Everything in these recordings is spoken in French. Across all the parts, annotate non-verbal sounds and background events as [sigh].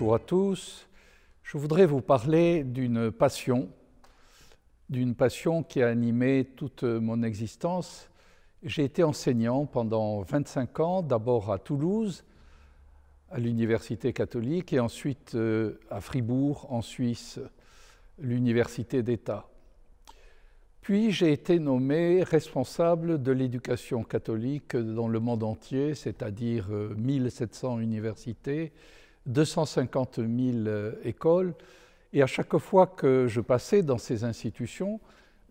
Bonjour à tous. Je voudrais vous parler d'une passion, d'une passion qui a animé toute mon existence. J'ai été enseignant pendant 25 ans, d'abord à Toulouse, à l'Université catholique, et ensuite euh, à Fribourg, en Suisse, l'Université d'État. Puis j'ai été nommé responsable de l'éducation catholique dans le monde entier, c'est-à-dire 1700 euh, universités, 250 000 euh, écoles. Et à chaque fois que je passais dans ces institutions,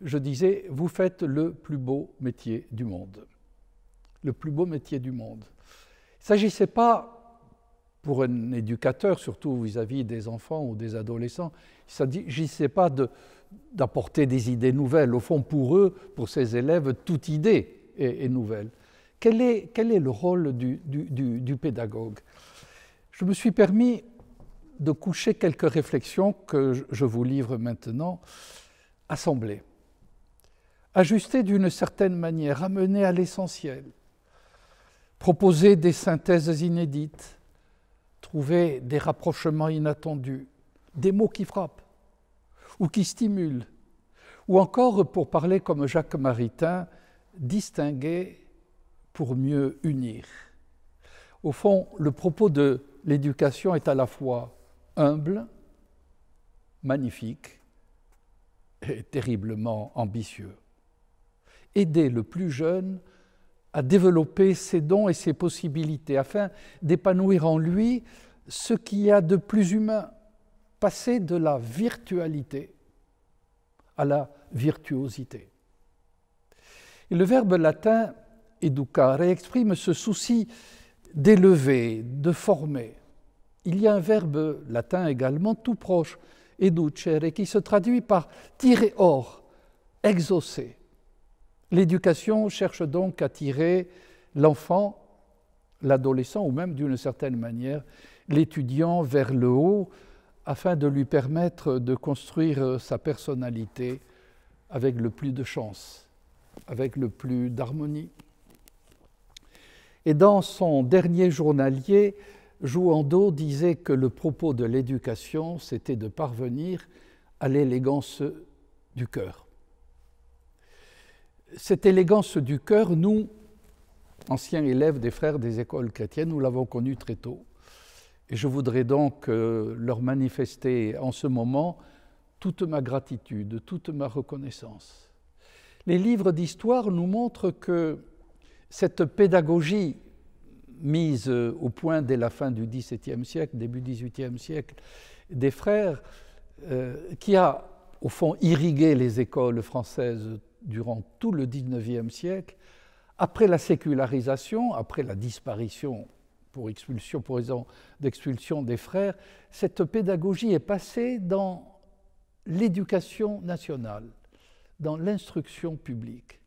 je disais, vous faites le plus beau métier du monde. Le plus beau métier du monde. Il ne s'agissait pas, pour un éducateur, surtout vis-à-vis des enfants ou des adolescents, il ne s'agissait pas d'apporter des idées nouvelles. Au fond, pour eux, pour ces élèves, toute idée est, nouvelle. Quel est, le rôle du pédagogue je me suis permis de coucher quelques réflexions que je vous livre maintenant, assemblées, ajustées d'une certaine manière, amenées à l'essentiel, proposer des synthèses inédites, trouver des rapprochements inattendus, des mots qui frappent ou qui stimulent, ou encore, pour parler comme Jacques Maritain, distinguer pour mieux unir. Au fond, le propos de l'éducation est à la fois humble, magnifique et terriblement ambitieux. Aider le plus jeune à développer ses dons et ses possibilités afin d'épanouir en lui ce qu'il y a de plus humain, passer de la virtualité à la virtuosité. Et le verbe latin educare exprime ce souci d'élever, de former. Il y a un verbe latin également tout proche, educere, qui se traduit par tirer hors, exaucer. L'éducation cherche donc à tirer l'enfant, l'adolescent ou même d'une certaine manière l'étudiant vers le haut afin de lui permettre de construire sa personnalité avec le plus de chance, avec le plus d'harmonie. Et dans son dernier journalier, Jouando disait que le propos de l'éducation, c'était de parvenir à l'élégance du cœur. Cette élégance du cœur, nous, anciens élèves des frères des écoles chrétiennes, nous l'avons connue très tôt. Et je voudrais donc euh, leur manifester en ce moment toute ma gratitude, toute ma reconnaissance. Les livres d'histoire nous montrent que cette pédagogie mise euh, au point dès la fin du XVIIe siècle, début XVIIIe siècle, des frères, euh, qui a au fond irrigué les écoles françaises durant tout le XIXe siècle, après la sécularisation, après la disparition pour expulsion, pour raison d'expulsion des frères, cette pédagogie est passée dans l'éducation nationale, dans l'instruction publique.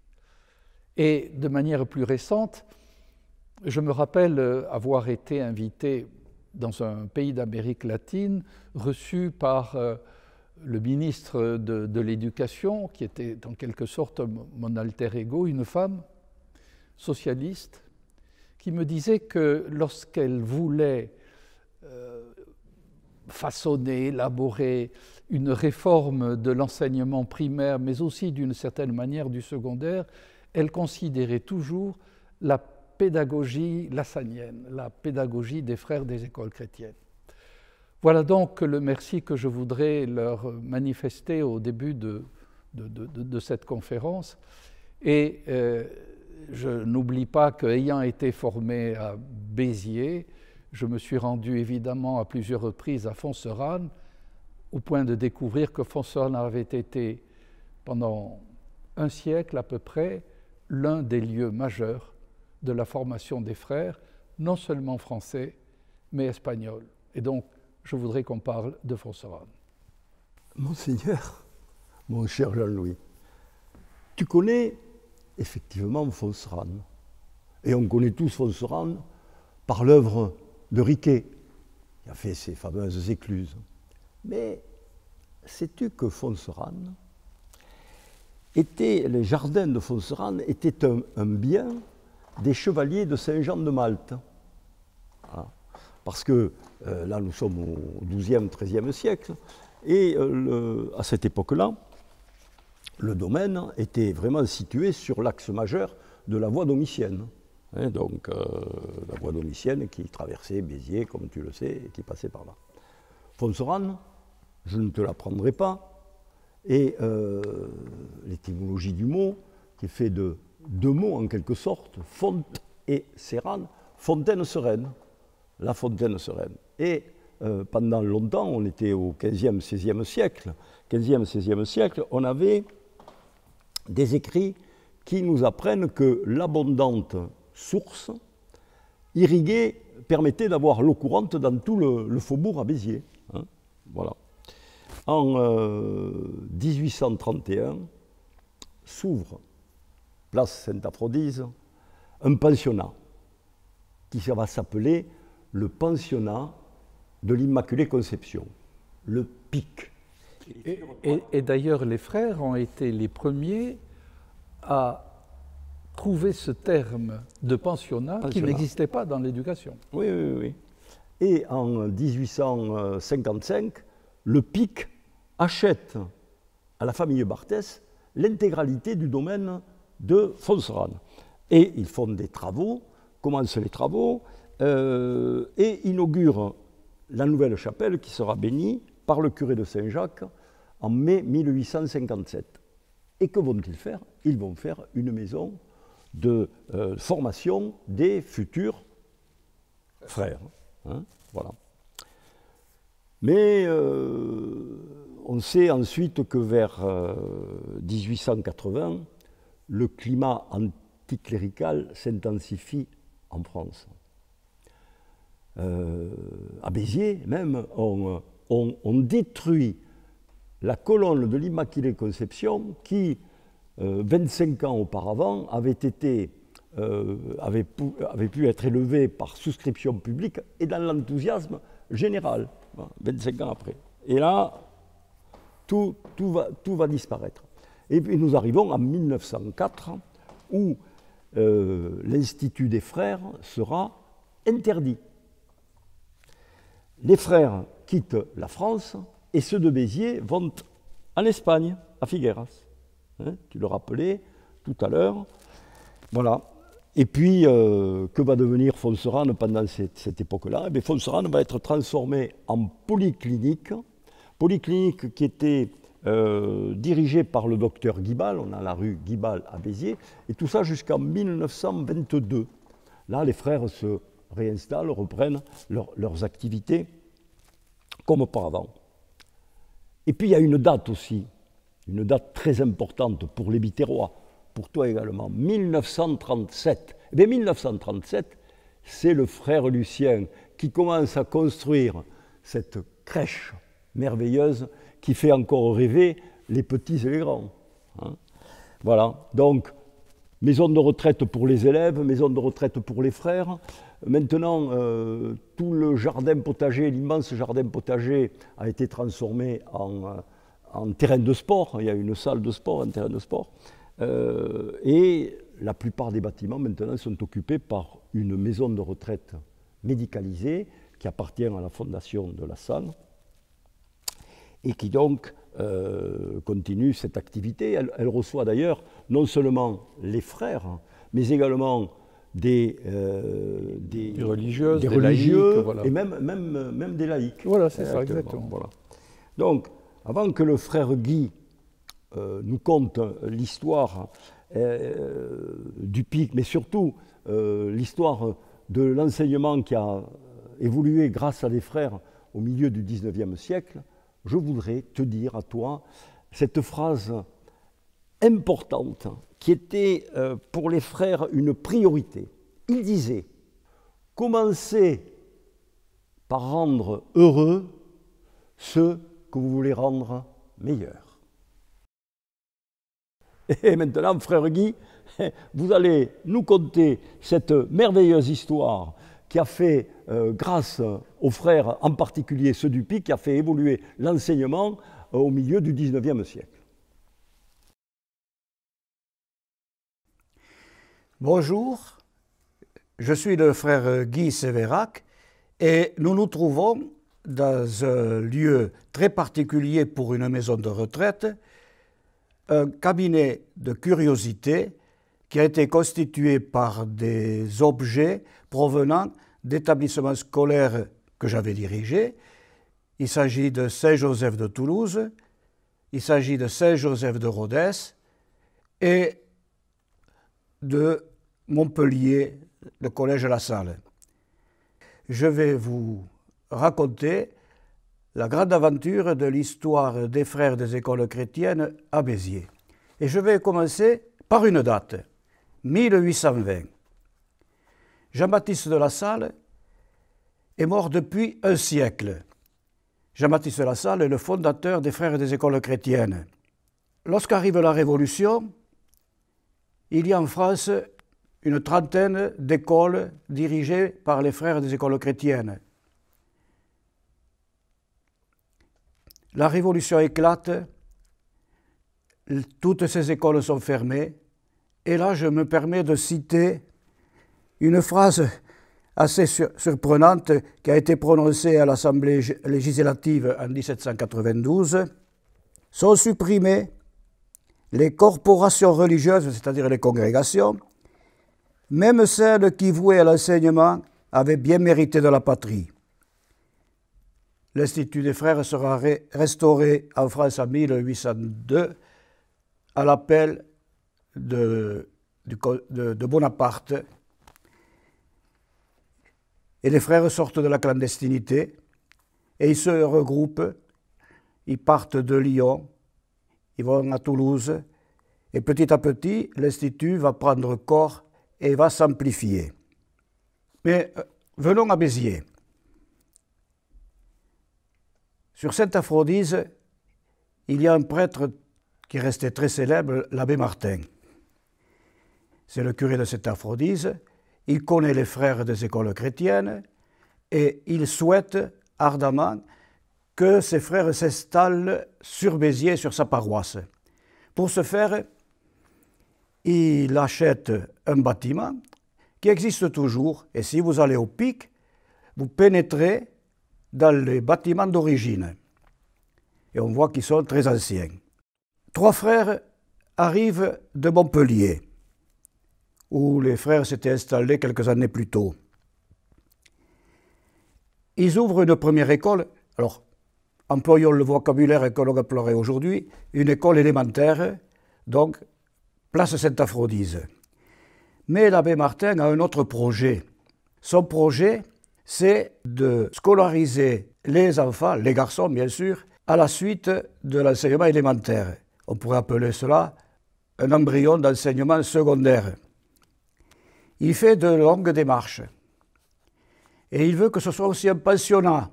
Et de manière plus récente, je me rappelle euh, avoir été invité dans un pays d'Amérique latine, reçu par euh, le ministre de, l'Éducation, qui était en quelque sorte mon alter ego, une femme socialiste, qui me disait que lorsqu'elle voulait euh, façonner, élaborer une réforme de l'enseignement primaire, mais aussi d'une certaine manière du secondaire, elle considérait toujours la pédagogie lassanienne, la pédagogie des frères des écoles chrétiennes. Voilà donc le merci que je voudrais leur manifester au début de, cette conférence. Et euh, je n'oublie pas qu'ayant été formé à Béziers, je me suis rendu évidemment à plusieurs reprises à Fonserane, au point de découvrir que Fonserane avait été pendant un siècle à peu près l'un des lieux majeurs de la formation des frères, non seulement français, mais espagnols. Et donc, je voudrais qu'on parle de Fonsoran. Monseigneur, mon cher Jean-Louis, tu connais effectivement Foncerane, Et on connaît tous Fonsoran par l'œuvre de Riquet, qui a fait ses fameuses écluses. Mais sais-tu que Fonsoran, les jardins de Fonserane étaient un, bien des chevaliers de Saint-Jean de Malte. Parce que euh, là, nous sommes au XIIe, XIIIe siècle, et euh, à cette époque-là, le domaine était vraiment situé sur l'axe majeur de la voie domicienne. Hein, donc, euh, la voie domitienne qui traversait Béziers, comme tu le sais, et qui passait par là. Fonserane, je ne te l'apprendrai pas, et euh, l'étymologie du mot, qui est fait de deux mots en quelque sorte, fonte et sérane, fontaine sereine, la fontaine sereine. Et euh, pendant longtemps, on était au 15e, 16e siècle, 15e, 16e siècle, on avait des écrits qui nous apprennent que l'abondante source irriguée permettait d'avoir l'eau courante dans tout le, faubourg à Béziers. Hein. voilà. En 1831, euh, s'ouvre, place Sainte-Aphrodise, un pensionnat qui va s'appeler le pensionnat de l'Immaculée Conception, le PIC. Et, d'ailleurs, les frères ont été les premiers à trouver ce terme de pensionnat. qui n'existait pas dans l'éducation. Oui, oui, oui. Et en 1855, le PIC achète à la famille Barthès l'intégralité du domaine de Fonserane. Et ils font des travaux, commencent les travaux, euh, et inaugurent la nouvelle chapelle qui sera bénie par le curé de Saint-Jacques en mai 1857. Et que vont-ils faire Ils vont faire une maison de euh, formation des futurs frères. Hein, voilà. Mais euh, on sait ensuite que vers 1880, euh, le climat anticlérical s'intensifie en France. Euh, à Béziers même, on, détruit la colonne de l'Immaculée Conception qui, 25 euh, ans auparavant, avait, pu, avait, pu, être élevée par souscription publique et dans l'enthousiasme général, 25 ans après. Et là, tout, va, disparaître. Et puis nous arrivons en 1904 où euh, l'Institut des frères sera interdit. Les frères quittent la France et ceux de Béziers vont en Espagne, à Figueras. Hein, tu le rappelais tout à l'heure. Voilà. Et puis, euh, que va devenir Fonserane pendant cette, époque-là eh Fonserane va être transformé en polyclinique polyclinique qui était euh, dirigée par le docteur Guibal, on a la rue Guibal à Béziers, et tout ça jusqu'en 1922. Là, les frères se réinstallent, reprennent leurs activités comme auparavant. Et puis il y a une date aussi, une date très importante pour les Biterrois, pour toi également, 1937. Eh bien 1937, c'est le frère Lucien qui commence à construire cette crèche merveilleuse qui fait encore rêver les petits et les grands. Hein. voilà, donc maison de retraite pour les élèves, maison de retraite pour les frères. Maintenant, euh, tout le jardin potager, l'immense jardin potager a été transformé euh, en, terrain de sport. Il y a une salle de sport, un terrain de sport. Euh, et la plupart des bâtiments maintenant sont occupés par une maison de retraite médicalisée qui appartient à la fondation de la salle et qui donc euh, continue cette activité. Elle, reçoit d'ailleurs non seulement les frères, hein, mais également des, euh, religieuses, des, religieux, et même, même, même des laïcs. Voilà, c'est ça, exactement. Donc, avant que le frère Guy euh, nous conte l'histoire du pic, mais surtout l'histoire de l'enseignement qui a évolué grâce à des frères au milieu du XIXe siècle, je voudrais te dire à toi cette phrase importante qui était euh, pour les frères une priorité. Il disait, commencez par rendre heureux ceux que vous voulez rendre meilleurs. Et maintenant, frère Guy, [laughs] vous allez nous conter cette merveilleuse histoire qui a fait, euh, grâce aux frères, en particulier ceux du Pic, qui a fait évoluer l'enseignement euh, au milieu du XIXe siècle. Bonjour, je suis le frère Guy Sévérac et nous nous trouvons dans un lieu très particulier pour une maison de retraite, un cabinet de curiosité qui a été constitué par des objets provenant d'établissements scolaires que j'avais dirigés. Il s'agit de Saint-Joseph de Toulouse, il s'agit de Saint-Joseph de Rodez et de Montpellier, le collège de La Salle. Je vais vous raconter la grande aventure de l'histoire des frères des écoles chrétiennes à Béziers. Et je vais commencer par une date. 1820. Jean-Baptiste de La Salle est mort depuis un siècle. Jean-Baptiste de La Salle est le fondateur des Frères des écoles chrétiennes. Lorsqu'arrive la Révolution, il y a en France une trentaine d'écoles dirigées par les frères des écoles chrétiennes. La révolution éclate, toutes ces écoles sont fermées, et là, je me permets de citer une phrase assez surprenante qui a été prononcée à l'Assemblée législative en 1792. Sont supprimées les corporations religieuses, c'est-à-dire les congrégations, même celles qui vouaient à l'enseignement avaient bien mérité de la patrie. L'Institut des Frères sera restauré en France en 1802 à l'appel de, Bonaparte. Et les frères sortent de la clandestinité et ils se regroupent. Ils partent de Lyon, ils vont à Toulouse et petit à petit, l'Institut va prendre corps et va s'amplifier. Mais euh, venons à Béziers. Sur sainte Aphrodise, il y a un prêtre qui restait très célèbre, l'abbé Martin c'est le curé de cette Aphrodise, il connaît les frères des écoles chrétiennes et il souhaite ardemment que ses frères s'installent sur Béziers, sur sa paroisse. Pour ce faire, il achète un bâtiment qui existe toujours et si vous allez au pic, vous pénétrez dans les bâtiments d'origine. Et on voit qu'ils sont très anciens. Trois frères arrivent de Montpellier où les frères s'étaient installés quelques années plus tôt. Ils ouvrent une première école, alors employons le vocabulaire que l'on appellerait aujourd'hui, une école élémentaire, donc place Sainte-Aphrodise. Mais l'abbé Martin a un autre projet. Son projet, c'est de scolariser les enfants, les garçons bien sûr, à la suite de l'enseignement élémentaire. On pourrait appeler cela un embryon d'enseignement secondaire. Il fait de longues démarches. Et il veut que ce soit aussi un pensionnat,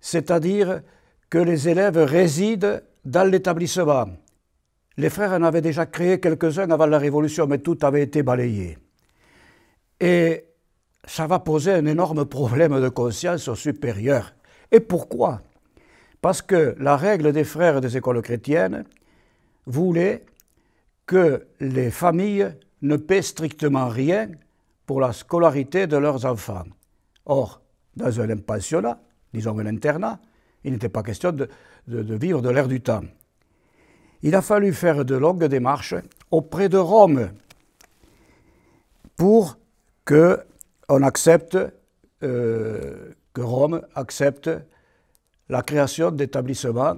c'est-à-dire que les élèves résident dans l'établissement. Les frères en avaient déjà créé quelques-uns avant la Révolution, mais tout avait été balayé. Et ça va poser un énorme problème de conscience aux supérieurs. Et pourquoi Parce que la règle des frères des écoles chrétiennes voulait que les familles ne paient strictement rien pour la scolarité de leurs enfants. Or, dans un pensionnat, disons un internat, il n'était pas question de, vivre de l'air du temps. Il a fallu faire de longues démarches auprès de Rome pour que on accepte euh, que Rome accepte la création d'établissements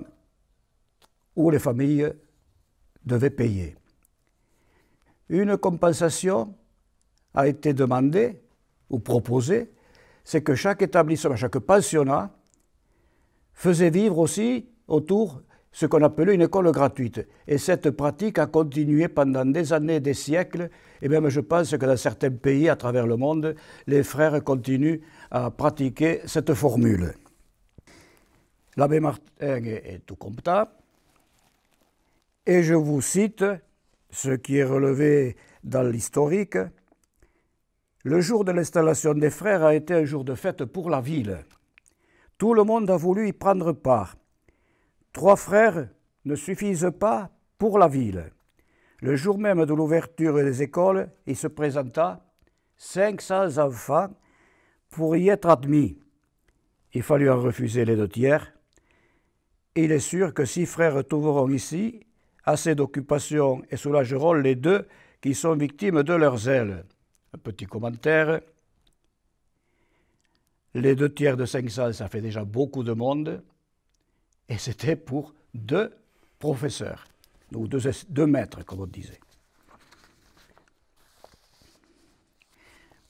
où les familles devaient payer une compensation a été demandée ou proposée, c'est que chaque établissement, chaque pensionnat faisait vivre aussi autour ce qu'on appelait une école gratuite. Et cette pratique a continué pendant des années, des siècles, et même je pense que dans certains pays à travers le monde, les frères continuent à pratiquer cette formule. L'abbé Martin est tout comptable, et je vous cite ce qui est relevé dans l'historique, le jour de l'installation des frères a été un jour de fête pour la ville. Tout le monde a voulu y prendre part. Trois frères ne suffisent pas pour la ville. Le jour même de l'ouverture des écoles, il se présenta 500 enfants pour y être admis. Il fallut en refuser les deux tiers. Il est sûr que six frères trouveront ici assez d'occupation et soulageront les deux qui sont victimes de leurs ailes. Un petit commentaire. Les deux tiers de 500, ça fait déjà beaucoup de monde. Et c'était pour deux professeurs, ou deux, deux maîtres, comme on disait.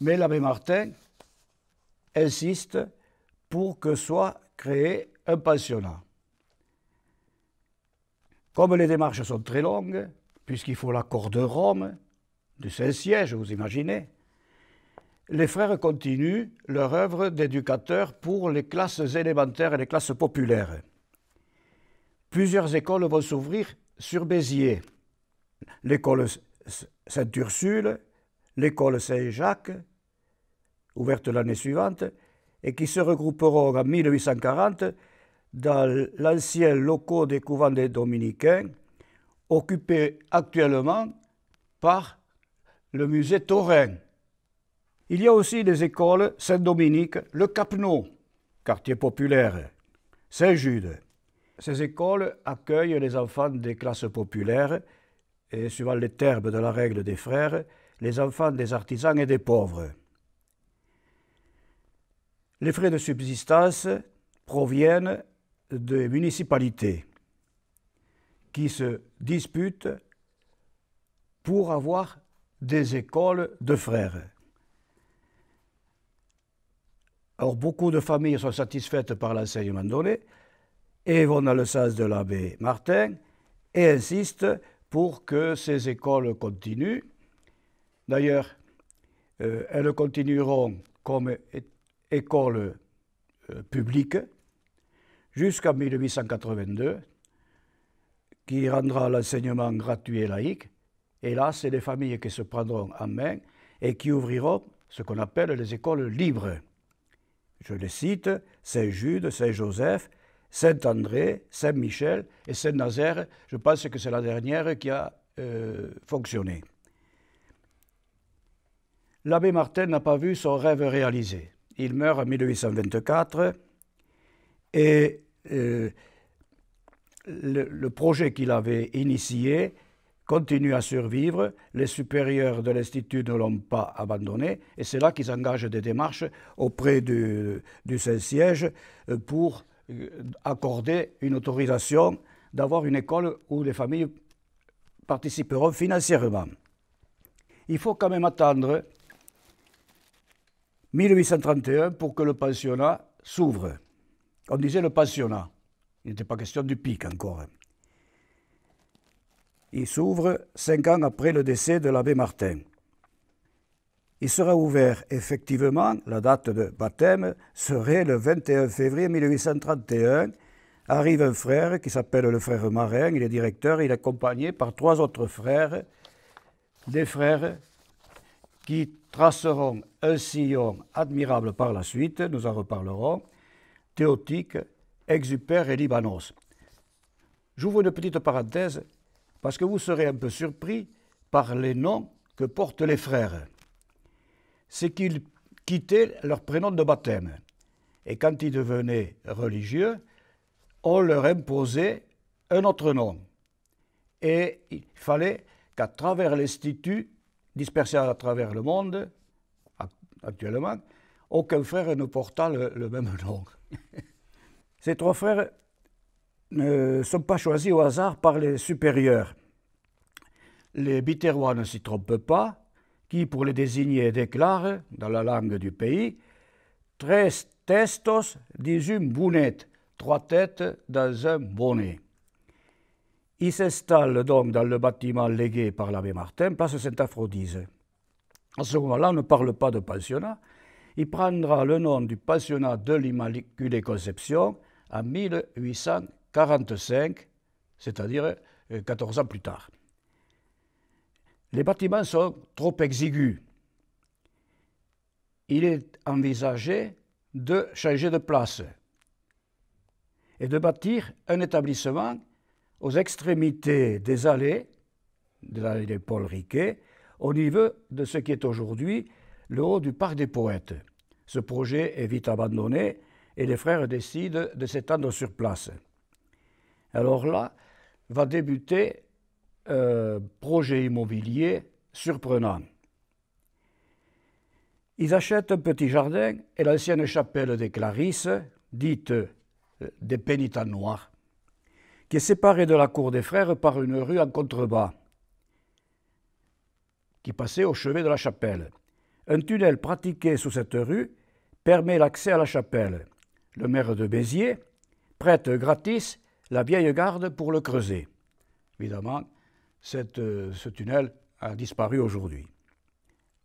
Mais l'abbé Martin insiste pour que soit créé un pensionnat. Comme les démarches sont très longues, puisqu'il faut l'accord de Rome, du Saint-Siège, vous imaginez, les frères continuent leur œuvre d'éducateurs pour les classes élémentaires et les classes populaires. Plusieurs écoles vont s'ouvrir sur Béziers. L'école Sainte-Ursule, l'école Saint-Jacques, ouverte l'année suivante, et qui se regrouperont en 1840 dans l'ancien locaux des couvents des Dominicains, occupé actuellement par le musée Taurin. Il y a aussi des écoles Saint-Dominique, le Capneau, quartier populaire, Saint-Jude. Ces écoles accueillent les enfants des classes populaires et, suivant les termes de la règle des frères, les enfants des artisans et des pauvres. Les frais de subsistance proviennent des municipalités qui se disputent pour avoir des écoles de frères. Alors beaucoup de familles sont satisfaites par l'enseignement donné et vont dans le sens de l'abbé Martin et insistent pour que ces écoles continuent. D'ailleurs, euh, elles continueront comme écoles euh, publiques jusqu'en 1882, qui rendra l'enseignement gratuit et laïque. Et là, c'est les familles qui se prendront en main et qui ouvriront ce qu'on appelle les écoles libres. Je les cite, Saint-Jude, Saint-Joseph, Saint-André, Saint-Michel et Saint-Nazaire. Je pense que c'est la dernière qui a euh, fonctionné. L'abbé Martin n'a pas vu son rêve réalisé. Il meurt en 1824 et euh, le, projet qu'il avait initié continue à survivre, les supérieurs de l'Institut ne l'ont pas abandonné, et c'est là qu'ils engagent des démarches auprès du Saint-Siège euh, pour euh, accorder une autorisation d'avoir une école où les familles participeront financièrement. Il faut quand même attendre 1831 pour que le pensionnat s'ouvre. On disait le pensionnat. Il n'était pas question du pic encore. Hein. Il s'ouvre cinq ans après le décès de l'abbé Martin. Il sera ouvert effectivement, la date de baptême serait le 21 février 1831. Arrive un frère qui s'appelle le frère Marin, il est directeur, il est accompagné par trois autres frères, des frères qui traceront un sillon admirable par la suite, nous en reparlerons, théotique, Exupère et Libanos. J'ouvre une petite parenthèse parce que vous serez un peu surpris par les noms que portent les frères. C'est qu'ils quittaient leur prénom de baptême et quand ils devenaient religieux, on leur imposait un autre nom. Et il fallait qu'à travers l'institut, dispersé à travers le monde, actuellement, aucun frère ne portât le même nom. Ces [laughs] trois frères ne sont pas choisis au hasard par les supérieurs. Les Biterrois ne s'y trompent pas, qui, pour les désigner, déclarent, dans la langue du pays, tres testos disum bonnet, trois têtes dans un bonnet. Ils s'installent donc dans le bâtiment légué par l'abbé Martin, place Saint-Aphrodise. À ce moment-là, on ne parle pas de pensionnat, il prendra le nom du pensionnat de l'Immaculée Conception en 1845, c'est-à-dire 14 euh, ans plus tard. Les bâtiments sont trop exigus. Il est envisagé de changer de place et de bâtir un établissement aux extrémités des allées de l'allée de Paul Riquet, au niveau de ce qui est aujourd'hui le haut du parc des poètes. Ce projet est vite abandonné et les frères décident de s'étendre sur place. Alors là, va débuter un projet immobilier surprenant. Ils achètent un petit jardin et l'ancienne chapelle des Clarisses, dite euh, des pénitents noirs, qui est séparée de la cour des frères par une rue en contrebas, qui passait au chevet de la chapelle. Un tunnel pratiqué sous cette rue permet l'accès à la chapelle. Le maire de Béziers prête gratis la vieille garde pour le creuser. Évidemment, euh, ce tunnel a disparu aujourd'hui.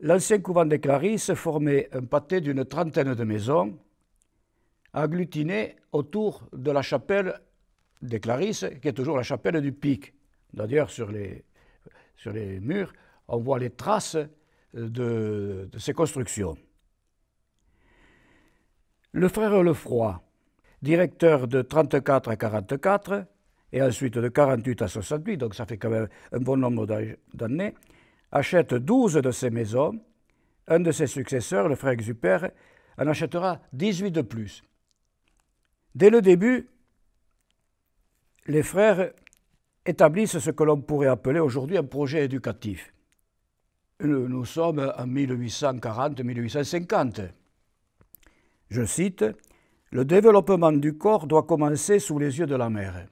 L'ancien couvent des Clarisses formait un pâté d'une trentaine de maisons, agglutinées autour de la chapelle des Clarisses, qui est toujours la chapelle du Pic. D'ailleurs, sur les, sur les murs, on voit les traces euh, de, ces constructions. Le frère Lefroy, directeur de 34 à 44 et ensuite de 48 à 68, donc ça fait quand même un bon nombre d'années, achète 12 de ces maisons. Un de ses successeurs, le frère Exupère, en achètera 18 de plus. Dès le début, les frères établissent ce que l'on pourrait appeler aujourd'hui un projet éducatif nous sommes en 1840-1850. Je cite, Le développement du corps doit commencer sous les yeux de la mère,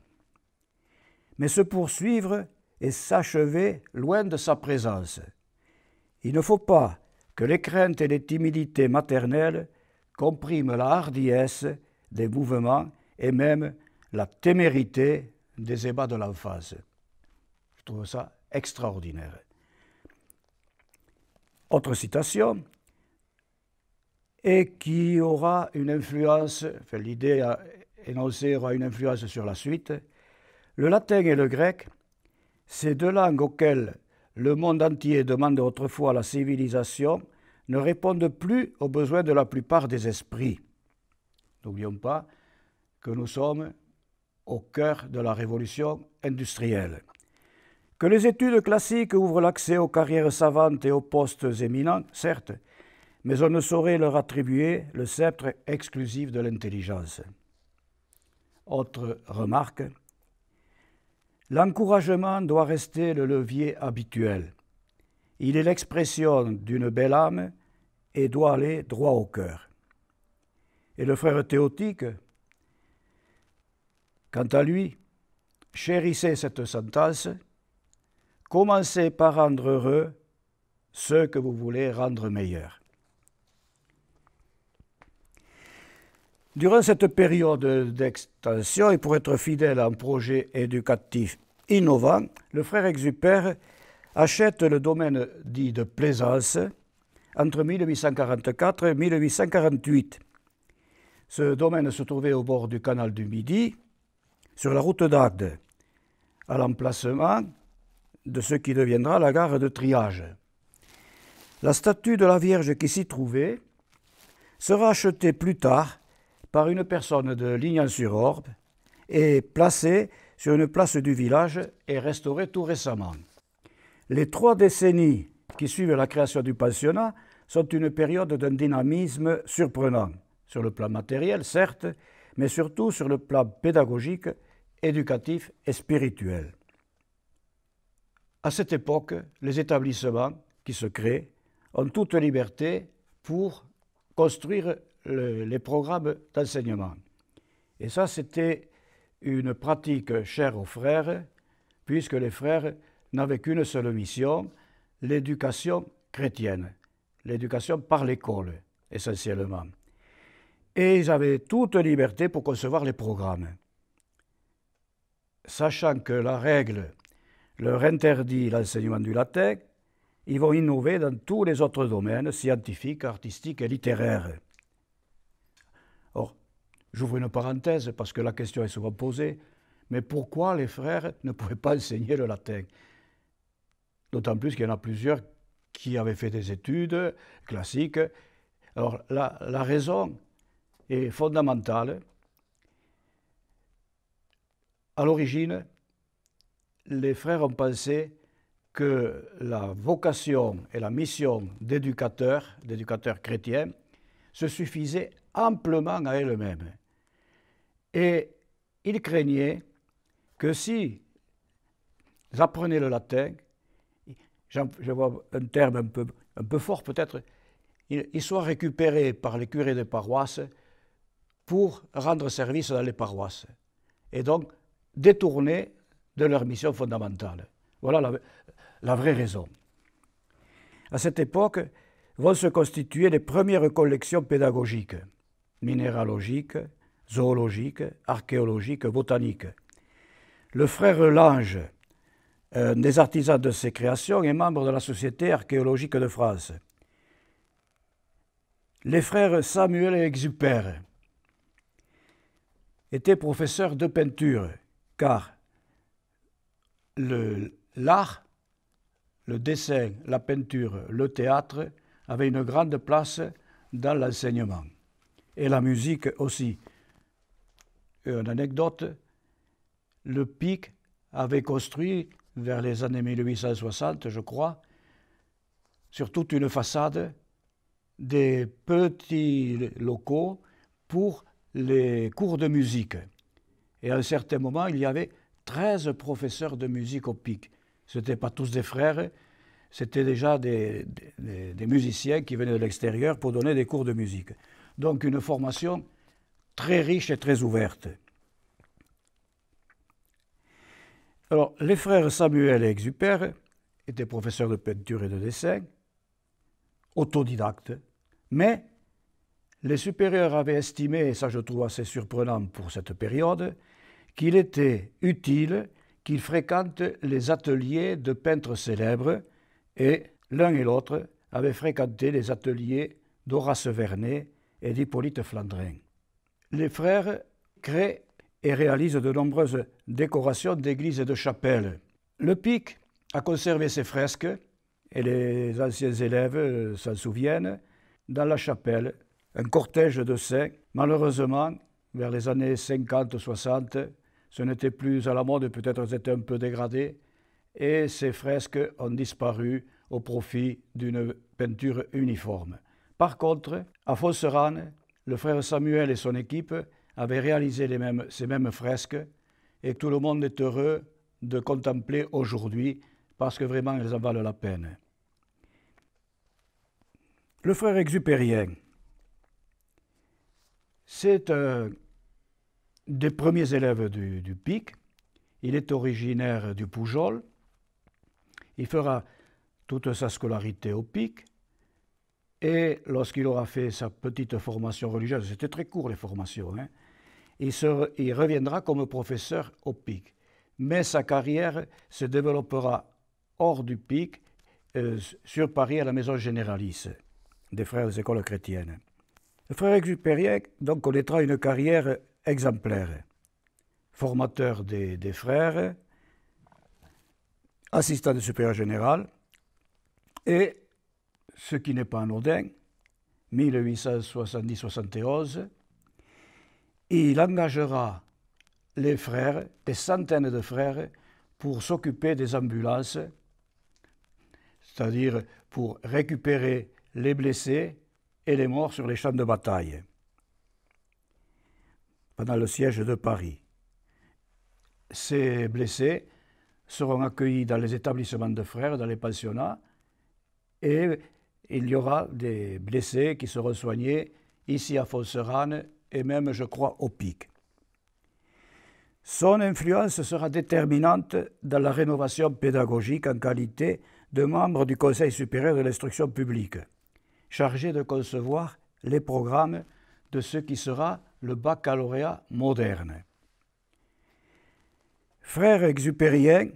mais se poursuivre et s'achever loin de sa présence. Il ne faut pas que les craintes et les timidités maternelles compriment la hardiesse des mouvements et même la témérité des ébats de l'enfance. Je trouve ça extraordinaire. Autre citation, et qui aura une influence, enfin, l'idée énoncée aura une influence sur la suite, le latin et le grec, ces deux langues auxquelles le monde entier demande autrefois la civilisation, ne répondent plus aux besoins de la plupart des esprits. N'oublions pas que nous sommes au cœur de la révolution industrielle. Que les études classiques ouvrent l'accès aux carrières savantes et aux postes éminents, certes, mais on ne saurait leur attribuer le sceptre exclusif de l'intelligence. Autre remarque, l'encouragement doit rester le levier habituel. Il est l'expression d'une belle âme et doit aller droit au cœur. Et le frère théotique, quant à lui, chérissait cette sentence Commencez par rendre heureux ceux que vous voulez rendre meilleurs. Durant cette période d'extension et pour être fidèle à un projet éducatif innovant, le frère Exupère achète le domaine dit de Plaisance entre 1844 et 1848. Ce domaine se trouvait au bord du canal du Midi, sur la route d'Arde, à l'emplacement de ce qui deviendra la gare de triage. La statue de la Vierge qui s'y trouvait sera achetée plus tard par une personne de Lignan-sur-Orbe et placée sur une place du village et restaurée tout récemment. Les trois décennies qui suivent la création du pensionnat sont une période d'un dynamisme surprenant, sur le plan matériel certes, mais surtout sur le plan pédagogique, éducatif et spirituel. À cette époque, les établissements qui se créent ont toute liberté pour construire les programmes d'enseignement. Et ça, c'était une pratique chère aux frères, puisque les frères n'avaient qu'une seule mission, l'éducation chrétienne, l'éducation par l'école essentiellement. Et ils avaient toute liberté pour concevoir les programmes, sachant que la règle leur interdit l'enseignement du latin, ils vont innover dans tous les autres domaines scientifiques, artistiques et littéraires. Or, j'ouvre une parenthèse parce que la question est souvent posée, mais pourquoi les frères ne pouvaient pas enseigner le latin D'autant plus qu'il y en a plusieurs qui avaient fait des études classiques. Alors la, la raison est fondamentale. À l'origine, les frères ont pensé que la vocation et la mission d'éducateur, d'éducateur chrétien, se suffisait amplement à elle-même. Et ils craignaient que si j'apprenais le latin, je vois un terme un peu, un peu fort peut-être, il, soit récupéré par les curés des paroisses pour rendre service dans les paroisses. Et donc détourner de leur mission fondamentale. Voilà la, vraie raison. À cette époque, vont se constituer les premières collections pédagogiques, minéralogiques, zoologiques, archéologiques, botaniques. Le frère Lange, des artisans de ces créations, est membre de la Société archéologique de France. Les frères Samuel et Exupère étaient professeurs de peinture, car l'art, le, dessin, la peinture, le théâtre avaient une grande place dans l'enseignement. Et la musique aussi. Une anecdote, le PIC avait construit, vers les années 1860, je crois, sur toute une façade, des petits locaux pour les cours de musique. Et à un certain moment, il y avait 13 professeurs de musique au pic. Ce n'étaient pas tous des frères, c'était déjà des, musiciens qui venaient de l'extérieur pour donner des cours de musique. Donc une formation très riche et très ouverte. Alors, les frères Samuel et Exupère étaient professeurs de peinture et de dessin, autodidactes, mais les supérieurs avaient estimé, et ça je trouve assez surprenant pour cette période, qu'il était utile qu'il fréquente les ateliers de peintres célèbres, et l'un et l'autre avaient fréquenté les ateliers d'Horace Vernet et d'Hippolyte Flandrin. Les frères créent et réalisent de nombreuses décorations d'églises et de chapelles. Le Pic a conservé ses fresques, et les anciens élèves s'en souviennent, dans la chapelle, un cortège de saints, malheureusement, vers les années 50-60, ce n'était plus à la mode, peut-être c'était un peu dégradé, et ces fresques ont disparu au profit d'une peinture uniforme. Par contre, à Fosserane, le frère Samuel et son équipe avaient réalisé ces mêmes fresques, et tout le monde est heureux de contempler aujourd'hui, parce que vraiment elles en valent la peine. Le frère exupérien, c'est un des premiers élèves du, PIC. Il est originaire du Poujol. Il fera toute sa scolarité au PIC. Et lorsqu'il aura fait sa petite formation religieuse, c'était très court les formations, hein, il, reviendra comme professeur au PIC. Mais sa carrière se développera hors du PIC, euh, sur Paris, à la maison généralice des frères des écoles chrétiennes. Le frère Exupériac donc connaîtra une carrière exemplaire, formateur des, frères, assistant du supérieur général, et, ce qui n'est pas anodin, 1870-71, il engagera les frères, des centaines de frères, pour s'occuper des ambulances, c'est-à-dire pour récupérer les blessés et les morts sur les champs de bataille pendant le siège de Paris. Ces blessés seront accueillis dans les établissements de frères, dans les pensionnats, et il y aura des blessés qui seront soignés ici à Fonserane et même, je crois, au Pic. Son influence sera déterminante dans la rénovation pédagogique en qualité de membre du Conseil supérieur de l'instruction publique, chargé de concevoir les programmes de ce qui sera le baccalauréat moderne. Frère exupérien,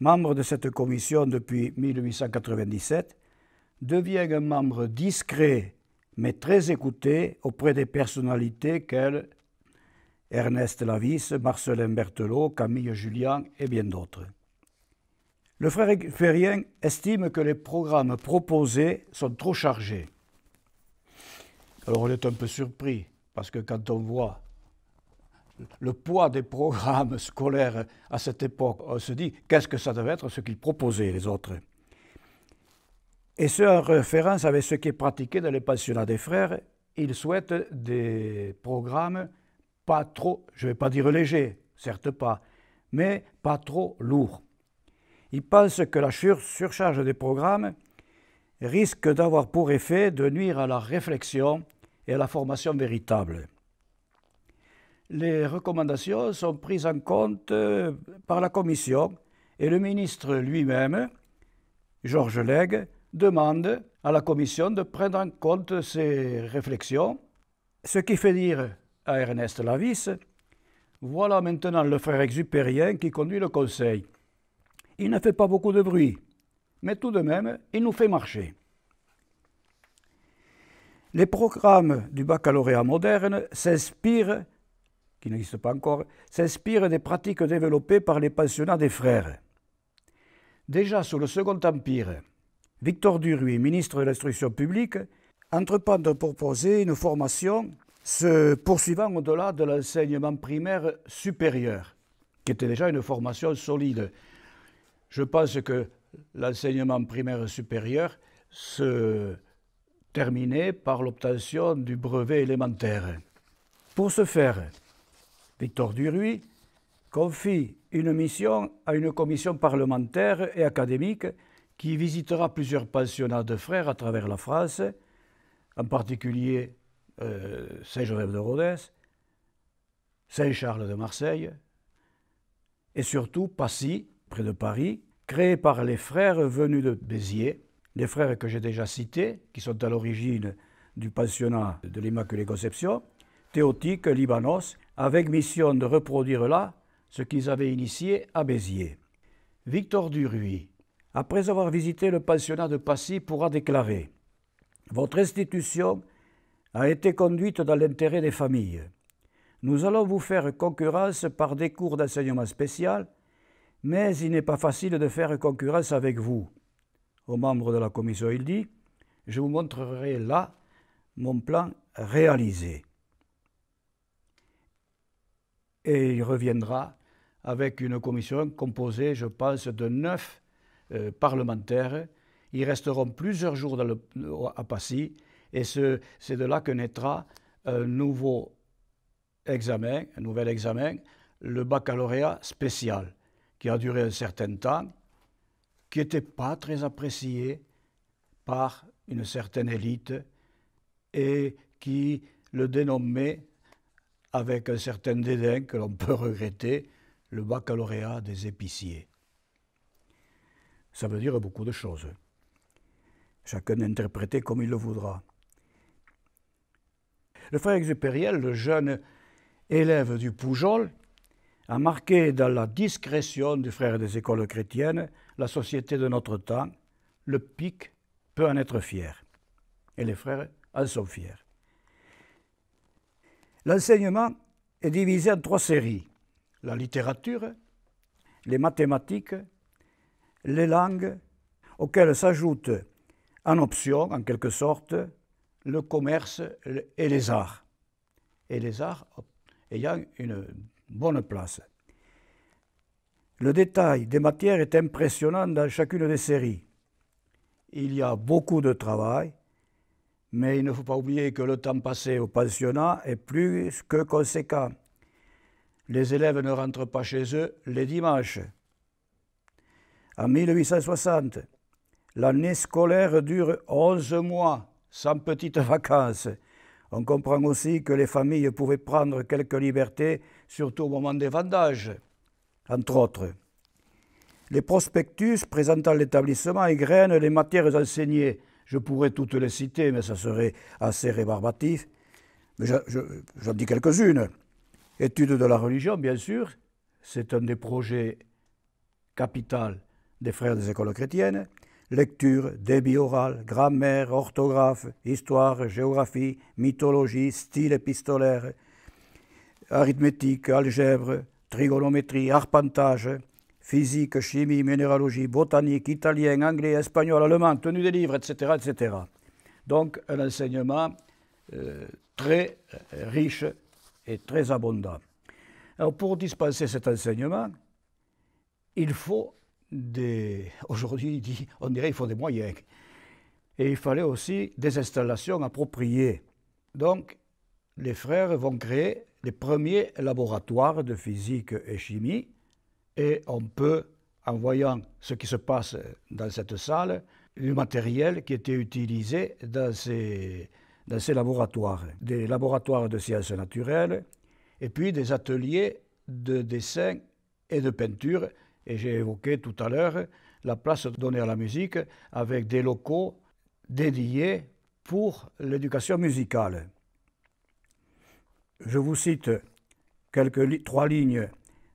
membre de cette commission depuis 1897, devient un membre discret mais très écouté auprès des personnalités qu'elles Ernest Lavis, Marcelin Berthelot, Camille Julien et bien d'autres. Le frère Exupérien estime que les programmes proposés sont trop chargés. Alors on est un peu surpris. Parce que quand on voit le poids des programmes [laughs] scolaires à cette époque, on se dit qu'est-ce que ça devait être ce qu'ils proposaient les autres. Et ce en référence avec ce qui est pratiqué dans les pensionnats des frères, ils souhaitent des programmes pas trop, je ne vais pas dire légers, certes pas, mais pas trop lourds. Ils pensent que la surcharge des programmes risque d'avoir pour effet de nuire à la réflexion et la formation véritable. Les recommandations sont prises en compte euh, par la Commission et le ministre lui-même, Georges Legge, demande à la Commission de prendre en compte ces réflexions, ce qui fait dire à Ernest Lavis, voilà maintenant le frère exupérien qui conduit le Conseil. Il ne fait pas beaucoup de bruit, mais tout de même, il nous fait marcher. Les programmes du baccalauréat moderne s'inspirent, qui n'existe pas encore, s'inspirent des pratiques développées par les pensionnats des frères. Déjà sous le Second Empire, Victor Duruy, ministre de l'Instruction publique, entreprend de proposer une formation se poursuivant au-delà de l'enseignement primaire supérieur, qui était déjà une formation solide. Je pense que l'enseignement primaire supérieur se terminé par l'obtention du brevet élémentaire. Pour ce faire, Victor Duruy confie une mission à une commission parlementaire et académique qui visitera plusieurs pensionnats de frères à travers la France, en particulier euh, Saint-Joseph de Rodez, Saint-Charles de Marseille et surtout Passy, près de Paris, créé par les frères venus de Béziers les frères que j'ai déjà cités, qui sont à l'origine du pensionnat de l'Immaculée Conception, Théotique, Libanos, avec mission de reproduire là ce qu'ils avaient initié à Béziers. Victor Duruy, après avoir visité le pensionnat de Passy, pourra déclarer Votre institution a été conduite dans l'intérêt des familles. Nous allons vous faire concurrence par des cours d'enseignement spécial, mais il n'est pas facile de faire concurrence avec vous aux membres de la commission, il dit Je vous montrerai là mon plan réalisé. Et il reviendra avec une commission composée, je pense, de neuf euh, parlementaires. Ils resteront plusieurs jours à Passy et c'est de là que naîtra un nouveau examen, un nouvel examen, le baccalauréat spécial, qui a duré un certain temps qui n'était pas très apprécié par une certaine élite et qui le dénommait, avec un certain dédain que l'on peut regretter, le baccalauréat des épiciers. Ça veut dire beaucoup de choses. Chacun interprétait comme il le voudra. Le frère exupériel, le jeune élève du Poujol, a marqué dans la discrétion du frère des écoles chrétiennes la société de notre temps, le pic peut en être fier. Et les frères en sont fiers. L'enseignement est divisé en trois séries. La littérature, les mathématiques, les langues, auxquelles s'ajoutent en option, en quelque sorte, le commerce et les arts. Et les arts ayant une bonne place. Le détail des matières est impressionnant dans chacune des séries. Il y a beaucoup de travail, mais il ne faut pas oublier que le temps passé au pensionnat est plus que conséquent. Les élèves ne rentrent pas chez eux les dimanches. En 1860, l'année scolaire dure 11 mois, sans petites vacances. On comprend aussi que les familles pouvaient prendre quelques libertés surtout au moment des vendages, entre autres. Les prospectus présentant l'établissement égrènent les matières enseignées. Je pourrais toutes les citer, mais ça serait assez rébarbatif. Mais j'en dis quelques-unes. Étude de la religion, bien sûr, c'est un des projets capital des frères des écoles chrétiennes. Lecture, débit oral, grammaire, orthographe, histoire, géographie, mythologie, style épistolaire, arithmétique, algèbre, trigonométrie, arpentage, physique, chimie, minéralogie, botanique, italien, anglais, espagnol, allemand, tenue des livres, etc. etc. Donc un enseignement euh, très euh, riche et très abondant. Alors pour dispenser cet enseignement, il faut des... [laughs] Aujourd'hui, on dirait qu'il faut des moyens. Et il fallait aussi des installations appropriées. Donc les frères vont créer les premiers laboratoires de physique et chimie et on peut, en voyant ce qui se passe dans cette salle, du matériel qui était utilisé dans ces, dans ces laboratoires, des laboratoires de sciences naturelles et puis des ateliers de dessin et de peinture. Et j'ai évoqué tout à l'heure la place donnée à la musique avec des locaux dédiés pour l'éducation musicale. Je vous cite quelques trois lignes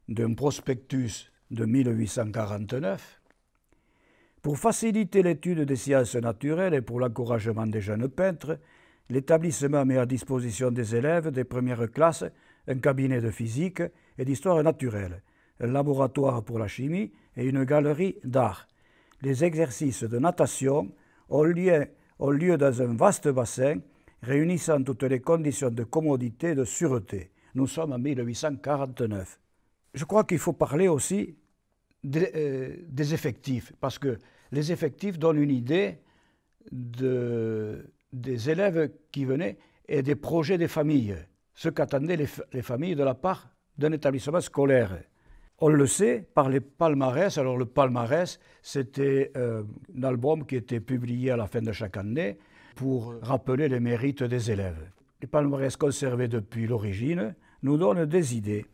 d'un prospectus de 1849. Pour faciliter l'étude des sciences naturelles et pour l'encouragement des jeunes peintres, l'établissement met à disposition des élèves des premières classes un cabinet de physique et d'histoire naturelle, un laboratoire pour la chimie et une galerie d'art. Les exercices de natation ont lieu dans un vaste bassin réunissant toutes les conditions de commodité et de sûreté. Nous sommes en 1849. Je crois qu'il faut parler aussi euh, des, effectifs, parce que les effectifs donnent une idée des élèves qui venaient et des projets des familles, ce qu'attendaient les, familles de la part d'un établissement scolaire. On le sait par les palmarès. Alors le palmarès, c'était euh, un album qui était publié à la fin de chaque année pour rappeler les mérites des élèves. Les palmarès conservés depuis l'origine nous donnent des idées.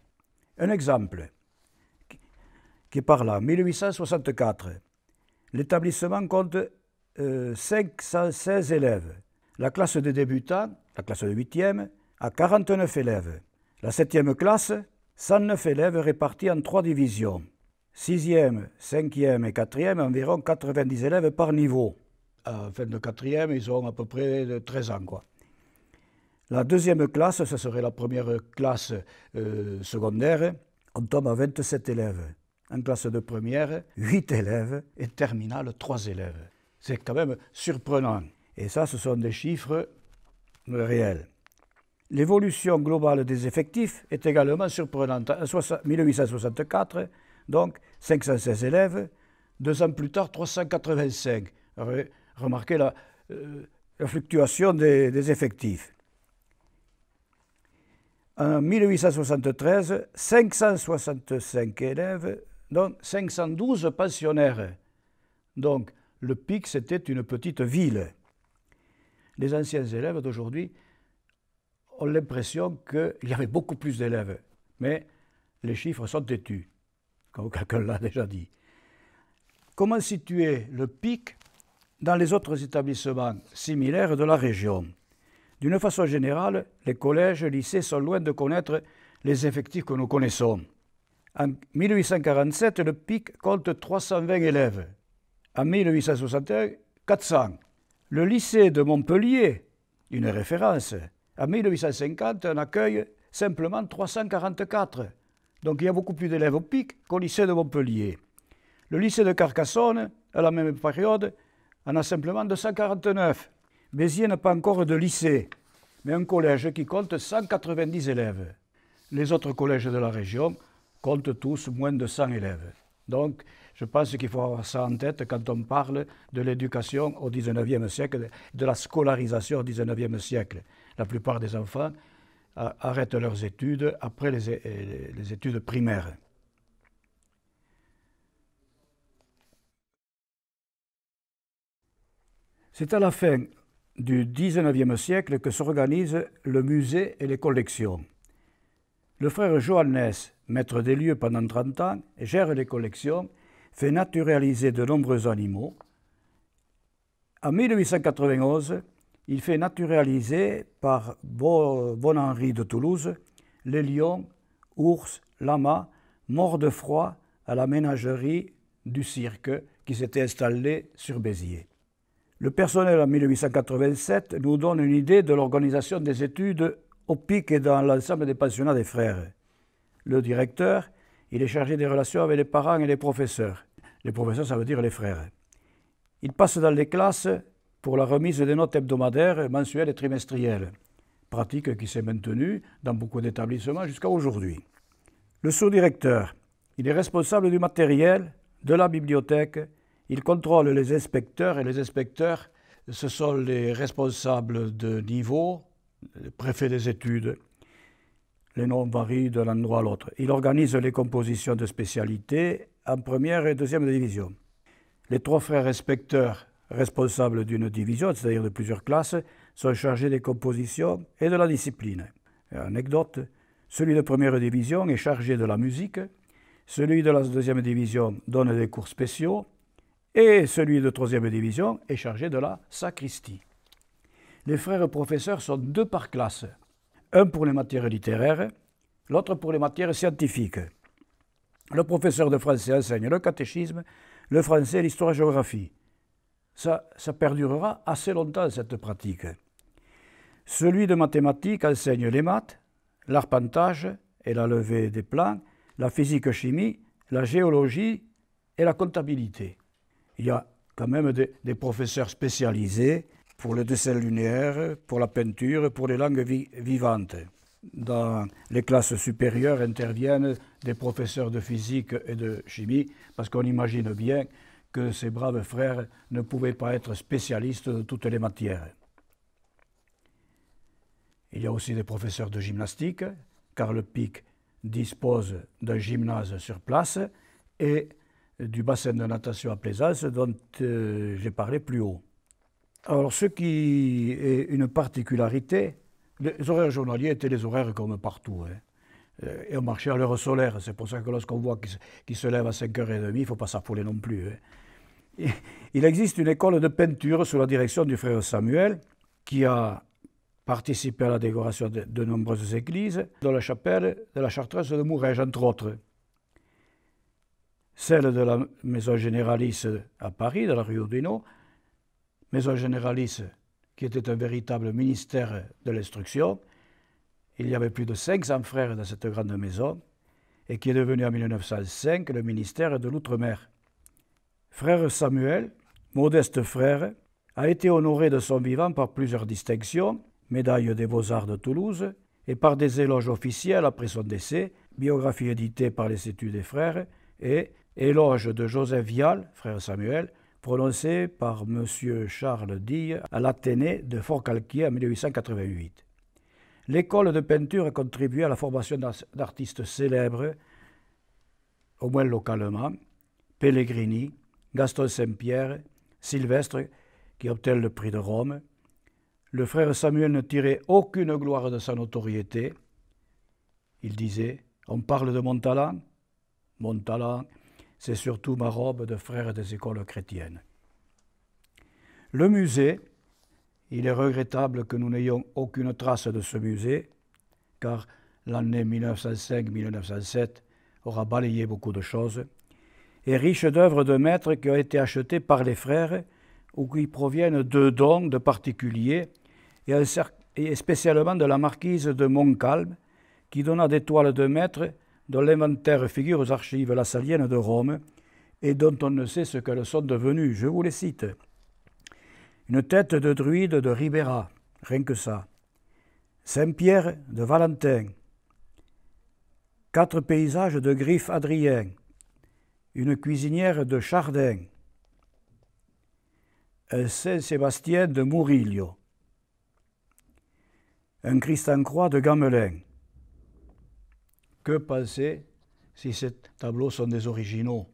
Un exemple qui est par là, 1864. L'établissement compte 516 euh, élèves. La classe de débutants, la classe de 8e, a 49 élèves. La 7e classe, 109 élèves répartis en trois divisions. 6e, 5e et 4e, environ 90 élèves par niveau à fin de quatrième, ils ont à peu près 13 ans. Quoi. La deuxième classe, ce serait la première classe euh, secondaire, on tombe à 27 élèves. En classe de première, 8 élèves et terminale, 3 élèves. C'est quand même surprenant. Et ça, ce sont des chiffres réels. L'évolution globale des effectifs est également surprenante. En 1864, donc 516 élèves, deux ans plus tard 385. Remarquez euh, la, fluctuation des, des effectifs. En 1873, 565 élèves, donc 512 pensionnaires. Donc le pic, c'était une petite ville. Les anciens élèves d'aujourd'hui ont l'impression qu'il y avait beaucoup plus d'élèves, mais les chiffres sont têtus, comme quelqu'un l'a déjà dit. Comment situer le pic dans les autres établissements similaires de la région. D'une façon générale, les collèges et lycées sont loin de connaître les effectifs que nous connaissons. En 1847, le PIC compte 320 élèves. En 1861, 400. Le lycée de Montpellier, une référence, en 1850, on accueille simplement 344. Donc il y a beaucoup plus d'élèves au PIC qu'au lycée de Montpellier. Le lycée de Carcassonne, à la même période, on a simplement 249. Béziers n'a pas encore de lycée, mais un collège qui compte 190 élèves. Les autres collèges de la région comptent tous moins de 100 élèves. Donc, je pense qu'il faut avoir ça en tête quand on parle de l'éducation au XIXe siècle, de la scolarisation au XIXe siècle. La plupart des enfants euh, arrêtent leurs études après les études primaires. C'est à la fin du XIXe siècle que s'organisent le musée et les collections. Le frère Johannes, maître des lieux pendant 30 ans, gère les collections, fait naturaliser de nombreux animaux. En 1891, il fait naturaliser par Bon-Henri de Toulouse les lions, ours, lamas, morts de froid à la ménagerie du cirque qui s'était installée sur Béziers. Le personnel en 1887 nous donne une idée de l'organisation des études au PIC et dans l'ensemble des pensionnats des frères. Le directeur, il est chargé des relations avec les parents et les professeurs. Les professeurs, ça veut dire les frères. Il passe dans les classes pour la remise des notes hebdomadaires, mensuelles et trimestrielles, pratique qui s'est maintenue dans beaucoup d'établissements jusqu'à aujourd'hui. Le sous-directeur, il est responsable du matériel, de la bibliothèque, il contrôle les inspecteurs et les inspecteurs, ce sont les responsables de niveau, les préfets des études. Les noms varient d'un endroit à l'autre. Il organise les compositions de spécialité en première et deuxième division. Les trois frères inspecteurs responsables d'une division, c'est-à-dire de plusieurs classes, sont chargés des compositions et de la discipline. anecdote, celui de première division est chargé de la musique, celui de la deuxième division donne des cours spéciaux, et celui de troisième division est chargé de la sacristie. Les frères professeurs sont deux par classe, un pour les matières littéraires, l'autre pour les matières scientifiques. Le professeur de français enseigne le catéchisme, le français l'histoire-géographie. Ça, ça perdurera assez longtemps, cette pratique. Celui de mathématiques enseigne les maths, l'arpentage et la levée des plans, la physique-chimie, la géologie et la comptabilité il y a quand même des, professeurs spécialisés pour le dessin lunaire, pour la peinture, pour les langues vivantes. Dans les classes supérieures interviennent des professeurs de physique et de chimie, parce qu'on imagine bien que ces braves frères ne pouvaient pas être spécialistes de toutes les matières. Il y a aussi des professeurs de gymnastique, car le PIC dispose d'un gymnase sur place et euh, du bassin de natation à Plaisance dont euh, j'ai parlé plus haut. Alors ce qui est une particularité, les horaires journaliers étaient les horaires comme partout. Hein. Euh, et on marchait à l'heure solaire, c'est pour ça que lorsqu'on voit qu'il se lève à 5h30, il ne faut pas s'affoler non plus. Hein. Il existe une école de peinture sous la direction du frère Samuel qui a participé à la décoration de, nombreuses églises, dans la chapelle de la Chartreuse de Mourège, entre autres celle de la maison généralice à Paris, de la rue Audino, maison généralice qui était un véritable ministère de l'instruction. Il y avait plus de 500 frères dans cette grande maison et qui est devenu en 1905 le ministère de l'Outre-mer. Frère Samuel, modeste frère, a été honoré de son vivant par plusieurs distinctions, médaille des beaux-arts de Toulouse, et par des éloges officiels après son décès, biographie éditée par les études des frères, et Éloge de Joseph Vial, frère Samuel, prononcé par M. Charles Dille à l'Athénée de Fort-Calquier en 1888. L'école de peinture a contribué à la formation d'artistes célèbres, au moins localement, Pellegrini, Gaston Saint-Pierre, Sylvestre, qui obtint le prix de Rome. Le frère Samuel ne tirait aucune gloire de sa notoriété. Il disait On parle de mon talent c'est surtout ma robe de frère des écoles chrétiennes. Le musée, il est regrettable que nous n'ayons aucune trace de ce musée, car l'année 1905-1907 aura balayé beaucoup de choses, est riche d'œuvres de maîtres qui ont été achetées par les frères ou qui proviennent de dons de particuliers, et spécialement de la marquise de Montcalm, qui donna des toiles de maîtres dont l'inventaire figure aux archives lassaliennes de Rome et dont on ne sait ce qu'elles sont devenues. Je vous les cite. Une tête de druide de Ribera, rien que ça. Saint-Pierre de Valentin. Quatre paysages de Griffe Adrien. Une cuisinière de Chardin. Un Saint-Sébastien de Murillo. Un Christ en croix de Gamelin que penser si ces tableaux sont des originaux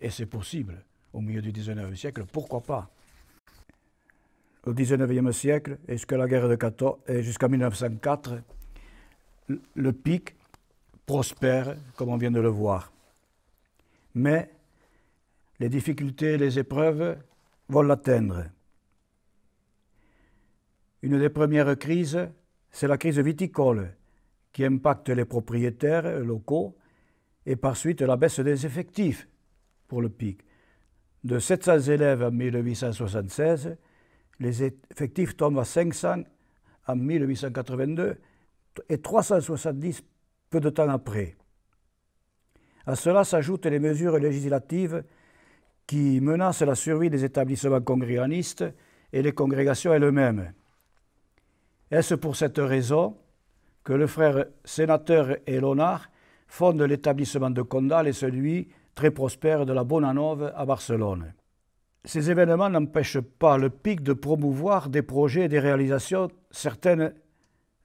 Et c'est possible au milieu du 19e siècle, pourquoi pas Au 19e siècle, jusqu'à la guerre de 14, et euh, jusqu'à 1904, le pic prospère, comme on vient de le voir. Mais les difficultés et les épreuves vont l'atteindre. Une des premières crises, c'est la crise viticole, qui impacte les propriétaires locaux et par suite la baisse des effectifs pour le pic. De 700 élèves en 1876, les effectifs tombent à 500 en 1882 et 370 peu de temps après. À cela s'ajoutent les mesures législatives qui menacent la survie des établissements congréganistes et les congrégations elles-mêmes. Est-ce pour cette raison que le frère sénateur Elonard fonde l'établissement de Condal et celui très prospère de la Bonanove à Barcelone. Ces événements n'empêchent pas le PIC de promouvoir des projets et des réalisations certaines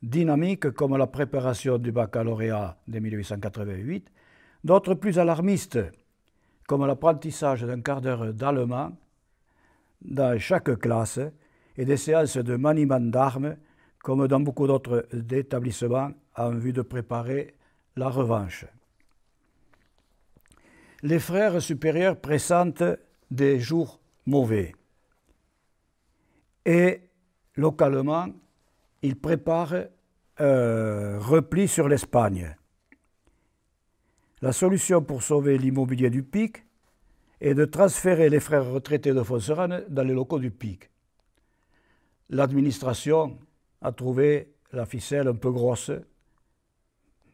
dynamiques comme la préparation du baccalauréat de 1888, d'autres plus alarmistes comme l'apprentissage d'un quart d'heure d'allemand dans chaque classe et des séances de maniement d'armes comme dans beaucoup d'autres établissements, en vue de préparer la revanche. Les frères supérieurs pressentent des jours mauvais. Et localement, ils préparent un repli sur l'Espagne. La solution pour sauver l'immobilier du pic est de transférer les frères retraités de Fonserane dans les locaux du pic. L'administration à trouver la ficelle un peu grosse.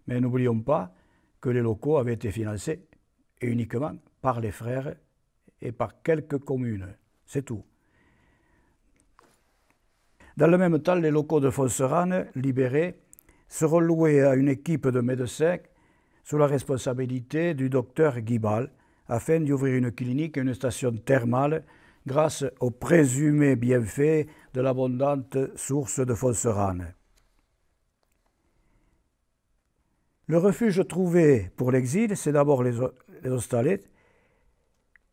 Mais n'oublions pas que les locaux avaient été financés et uniquement par les frères et par quelques communes. C'est tout. Dans le même temps, les locaux de Fonserane, libérés, seront loués à une équipe de médecins sous la responsabilité du docteur Guibal afin d'ouvrir une clinique et une station thermale grâce aux présumés bienfaits de l'abondante source de fosserane. Le refuge trouvé pour l'exil, c'est d'abord les, les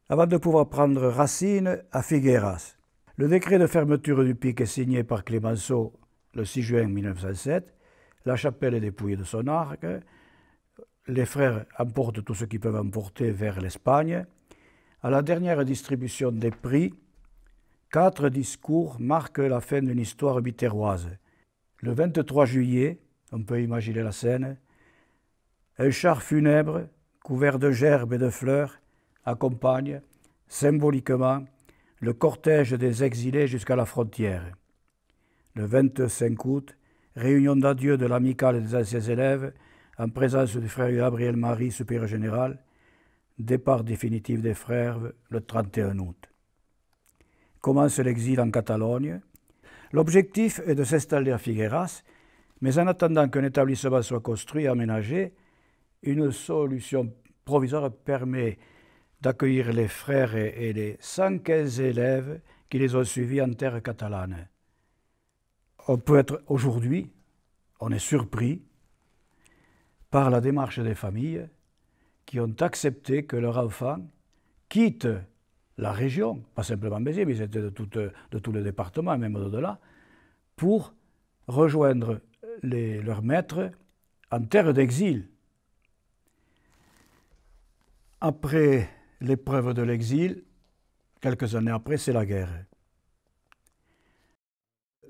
avant de pouvoir prendre racine à Figueras. Le décret de fermeture du pic est signé par Clémenceau le 6 juin 1907. La chapelle est dépouillée de son arc. Les frères emportent tout ce qu'ils peuvent emporter vers l'Espagne. À la dernière distribution des prix, quatre discours marquent la fin d'une histoire bitéroise. Le 23 juillet, on peut imaginer la scène, un char funèbre couvert de gerbes et de fleurs accompagne symboliquement le cortège des exilés jusqu'à la frontière. Le 25 août, réunion d'adieu de l'amicale des anciens élèves en présence du frère Gabriel Marie, supérieur général, Départ définitif des frères le 31 août. Commence l'exil en Catalogne. L'objectif est de s'installer à Figueras, mais en attendant qu'un établissement soit construit et aménagé, une solution provisoire permet d'accueillir les frères et les 115 élèves qui les ont suivis en terre catalane. On peut être aujourd'hui, on est surpris par la démarche des familles qui ont accepté que leurs enfants quittent la région, pas simplement Béziers, mais c'était de, de, tous les départements, même au-delà, pour rejoindre leurs maîtres en terre d'exil. Après l'épreuve de l'exil, quelques années après, c'est la guerre.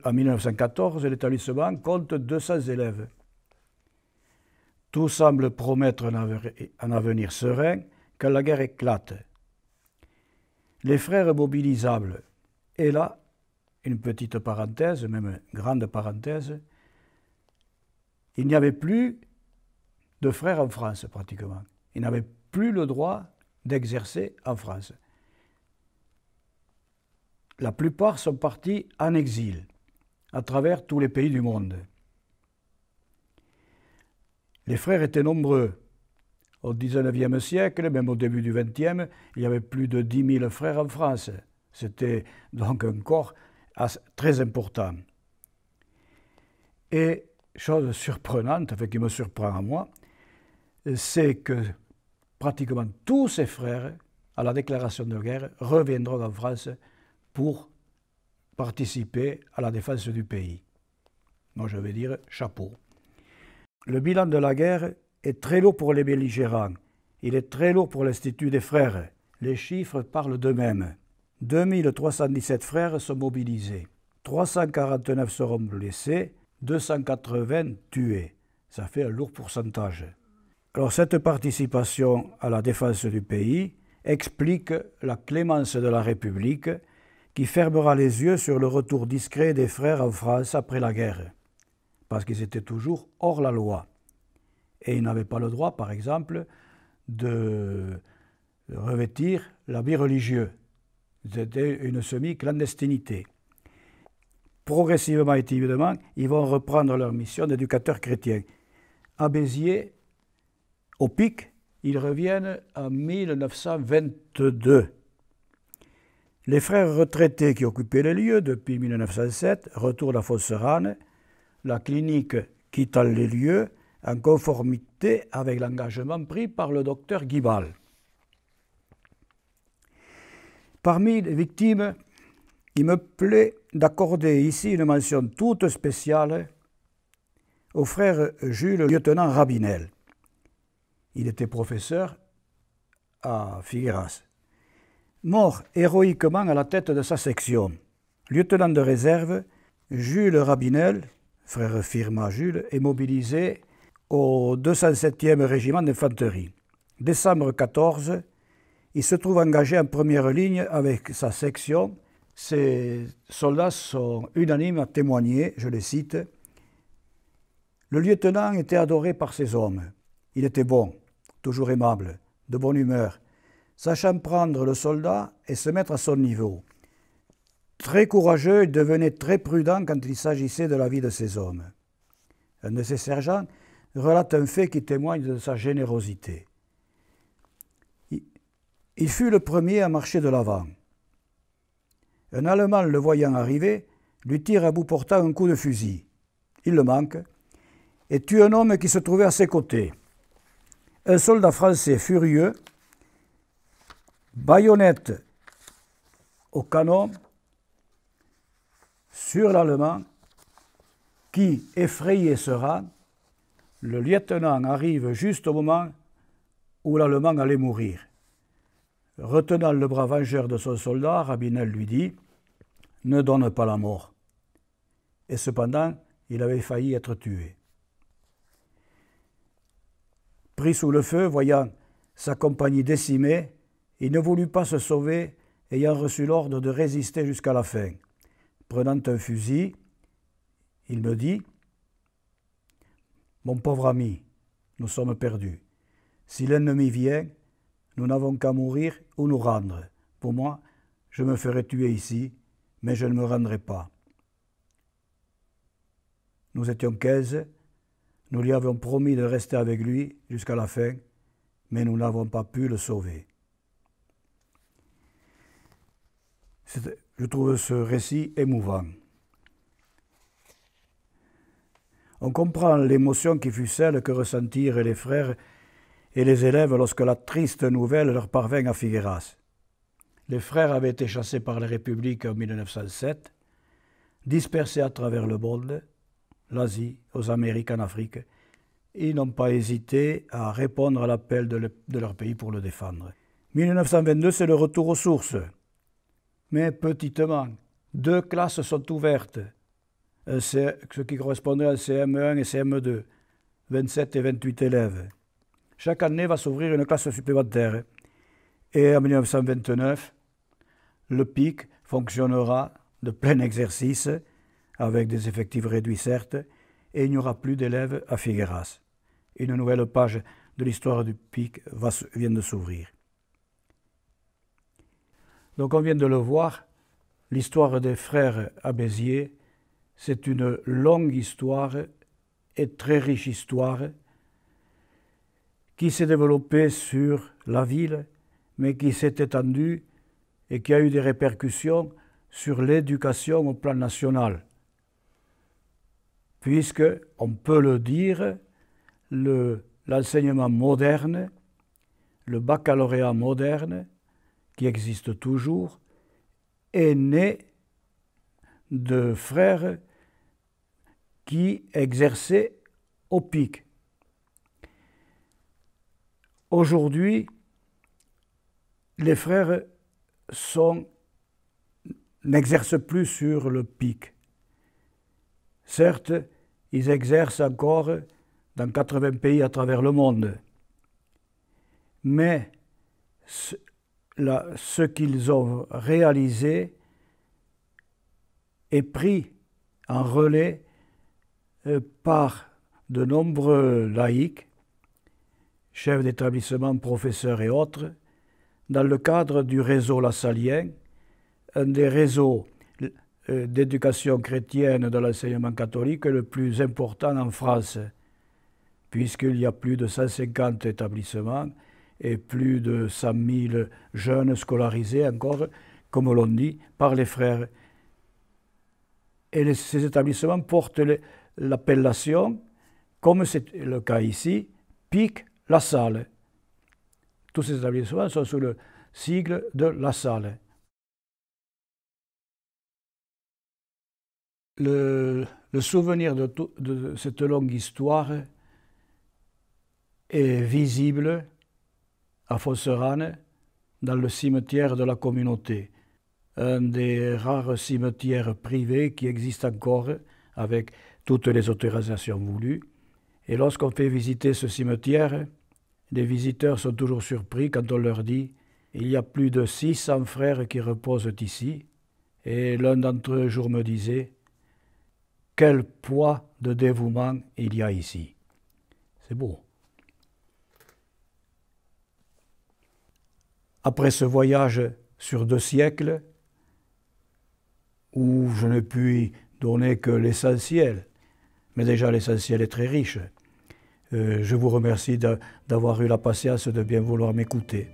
En 1914, l'établissement compte 200 élèves. Tout semble promettre un avenir serein quand la guerre éclate. Les frères mobilisables, et là, une petite parenthèse, même une grande parenthèse, il n'y avait plus de frères en France pratiquement. Ils n'avaient plus le droit d'exercer en France. La plupart sont partis en exil à travers tous les pays du monde. Les frères étaient nombreux. Au 19e siècle, même au début du XXe, il y avait plus de 10 000 frères en France. C'était donc un corps très important. Et chose surprenante, enfin qui me surprend à moi, c'est que pratiquement tous ces frères, à la déclaration de guerre, reviendront en France pour participer à la défense du pays. Moi, je vais dire chapeau. Le bilan de la guerre est très lourd pour les belligérants. Il est très lourd pour l'Institut des frères. Les chiffres parlent d'eux-mêmes. 2317 frères sont mobilisés. 349 seront blessés, 280 tués. Ça fait un lourd pourcentage. Alors cette participation à la défense du pays explique la clémence de la République qui fermera les yeux sur le retour discret des frères en France après la guerre parce qu'ils étaient toujours hors la loi. Et ils n'avaient pas le droit, par exemple, de revêtir l'habit religieux. C'était une semi-clandestinité. Progressivement et timidement, ils vont reprendre leur mission d'éducateurs chrétiens. À Béziers, au pic, ils reviennent en 1922. Les frères retraités qui occupaient les lieux depuis 1907 retournent à Fosserane la clinique quitte les lieux en conformité avec l'engagement pris par le docteur Guibal. Parmi les victimes, il me plaît d'accorder ici une mention toute spéciale au frère Jules, lieutenant Rabinel. Il était professeur à Figueras. Mort héroïquement à la tête de sa section, lieutenant de réserve, Jules Rabinel frère Firma Jules, est mobilisé au 207e régiment d'infanterie. Décembre 14, il se trouve engagé en première ligne avec sa section. Ses soldats sont unanimes à témoigner, je les cite. Le lieutenant était adoré par ses hommes. Il était bon, toujours aimable, de bonne humeur, sachant prendre le soldat et se mettre à son niveau. Très courageux, il devenait très prudent quand il s'agissait de la vie de ses hommes. Un de ses sergents relate un fait qui témoigne de sa générosité. Il fut le premier à marcher de l'avant. Un Allemand, le voyant arriver, lui tire à bout portant un coup de fusil. Il le manque et tue un homme qui se trouvait à ses côtés. Un soldat français furieux, baïonnette au canon, sur l'Allemand, qui, effrayé, sera. Le lieutenant arrive juste au moment où l'Allemand allait mourir. Retenant le bras vengeur de son soldat, Rabinel lui dit Ne donne pas la mort. Et cependant, il avait failli être tué. Pris sous le feu, voyant sa compagnie décimée, il ne voulut pas se sauver, ayant reçu l'ordre de résister jusqu'à la fin prenant un fusil, il me dit, Mon pauvre ami, nous sommes perdus. Si l'ennemi vient, nous n'avons qu'à mourir ou nous rendre. Pour moi, je me ferai tuer ici, mais je ne me rendrai pas. Nous étions 15, nous lui avions promis de rester avec lui jusqu'à la fin, mais nous n'avons pas pu le sauver je trouve ce récit émouvant. On comprend l'émotion qui fut celle que ressentirent les frères et les élèves lorsque la triste nouvelle leur parvint à Figueras. Les frères avaient été chassés par la République en 1907, dispersés à travers le monde, l'Asie, aux Amériques, en Afrique. Ils n'ont pas hésité à répondre à l'appel de, de leur pays pour le défendre. 1922, c'est le retour aux sources mais petitement. Deux classes sont ouvertes, ce qui correspondait à CM1 et CM2, 27 et 28 élèves. Chaque année va s'ouvrir une classe supplémentaire. Et en 1929, le PIC fonctionnera de plein exercice, avec des effectifs réduits certes, et il n'y aura plus d'élèves à Figueras. Une nouvelle page de l'histoire du PIC vient de s'ouvrir. Donc on vient de le voir, l'histoire des frères à Béziers, c'est une longue histoire et très riche histoire qui s'est développée sur la ville, mais qui s'est étendue et qui a eu des répercussions sur l'éducation au plan national. Puisque, on peut le dire, l'enseignement moderne, le baccalauréat moderne, existe toujours, est né de frères qui exerçaient au pic. Aujourd'hui, les frères n'exercent plus sur le pic. Certes, ils exercent encore dans 80 pays à travers le monde, mais ce qu'ils ont réalisé est pris en relais euh, par de nombreux laïcs, chefs d'établissement, professeurs et autres, dans le cadre du réseau lassalien, un des réseaux euh, d'éducation chrétienne de l'enseignement catholique le plus important en France, puisqu'il y a plus de 150 établissements et plus de 100 000 jeunes scolarisés encore, comme l'on dit, par les frères. Et ces établissements portent l'appellation, comme c'est le cas ici, Pic la Salle. Tous ces établissements sont sous le sigle de la Salle. Le, souvenir de cette longue histoire est visible à Fosserane, dans le cimetière de la communauté, un des rares cimetières privés qui existe encore avec toutes les autorisations voulues. Et lorsqu'on fait visiter ce cimetière, les visiteurs sont toujours surpris quand on leur dit Il y a plus de 600 frères qui reposent ici. Et l'un d'entre eux, jour, me disait Quel poids de dévouement il y a ici. C'est beau. après ce voyage sur deux siècles, où je ne puis donner que l'essentiel, mais déjà l'essentiel est très riche. Euh, je vous remercie d'avoir eu la patience de bien vouloir m'écouter.